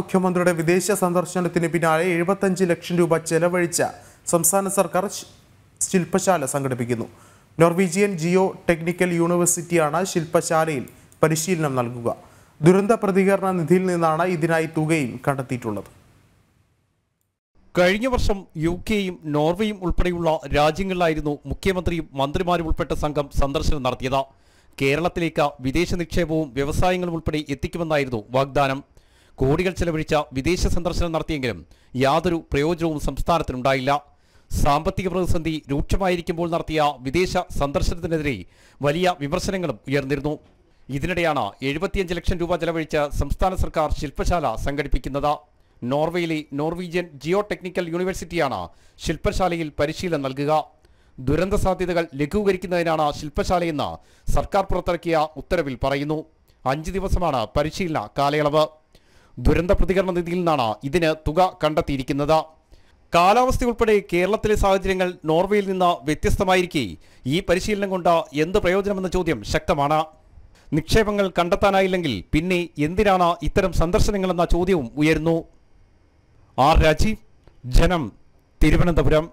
മുഖ്യമന്ത്രിയുടെ വിദേശ സന്ദർശനത്തിന് പിന്നാലെ എഴുപത്തഞ്ച് ലക്ഷം രൂപ ചെലവഴിച്ച സംസ്ഥാന സർക്കാർ ശില്പശാല സംഘടിപ്പിക്കുന്നു നോർവീജിയൻ ജിയോ ടെക്നിക്കൽ യൂണിവേഴ്സിറ്റിയാണ് ശില്പശാലയിൽ പരിശീലനം നൽകുക ദുരന്ത പ്രതികരണ നിധിയിൽ നിന്നാണ് ഇതിനായി തുകയും കണ്ടെത്തിയിട്ടുള്ളത് കഴിഞ്ഞ വർഷം യു കെയും നോർവേയും ഉൾപ്പെടെയുള്ള രാജ്യങ്ങളിലായിരുന്നു മുഖ്യമന്ത്രിയും മന്ത്രിമാരും ഉൾപ്പെട്ട സംഘം സന്ദർശനം നടത്തിയത് കേരളത്തിലേക്ക് വിദേശ നിക്ഷേപവും വ്യവസായങ്ങളും ഉൾപ്പെടെ എത്തിക്കുമെന്നായിരുന്നു വാഗ്ദാനം കോടികൾ ചെലവഴിച്ച വിദേശ സന്ദർശനം നടത്തിയെങ്കിലും യാതൊരു പ്രയോജനവും സംസ്ഥാനത്തിനുണ്ടായില്ല സാമ്പത്തിക പ്രതിസന്ധി രൂക്ഷമായിരിക്കുമ്പോൾ നടത്തിയ വിദേശ സന്ദർശനത്തിനെതിരെ വലിയ വിമർശനങ്ങളും ഉയർന്നിരുന്നു ഇതിനിടെയാണ് എഴുപത്തിയഞ്ച് ലക്ഷം രൂപ ചെലവഴിച്ച് സംസ്ഥാന സർക്കാർ ശില്പശാല സംഘടിപ്പിക്കുന്നത് നോർവേയിലെ നോർവീജിയൻ ജിയോ ടെക്നിക്കൽ യൂണിവേഴ്സിറ്റിയാണ് ശില്പശാലയിൽ പരിശീലനം നൽകുക ദുരന്ത സാധ്യതകൾ ലഘൂകരിക്കുന്നതിനാണ് ശില്പശാലയെന്ന് സർക്കാർ പുറത്തിറക്കിയ ഉത്തരവിൽ പറയുന്നു അഞ്ച് ദിവസമാണ് പരിശീലന കാലയളവ് ദുരന്ത പ്രതികരണ നിധിയിൽ നിന്നാണ് ഇതിന് തുക കണ്ടെത്തിയിരിക്കുന്നത് കാലാവസ്ഥയുൾപ്പെടെ കേരളത്തിലെ സാഹചര്യങ്ങൾ നോർവേയിൽ നിന്ന് വ്യത്യസ്തമായിരിക്കെ ഈ പരിശീലനം കൊണ്ട് എന്ത് പ്രയോജനമെന്ന ചോദ്യം ശക്തമാണ് നിക്ഷേപങ്ങൾ കണ്ടെത്താനായില്ലെങ്കിൽ പിന്നെ എന്തിനാണ് ഇത്തരം സന്ദർശനങ്ങളെന്ന ചോദ്യവും ഉയരുന്നു ആർ രാജീവ് ജനം തിരുവനന്തപുരം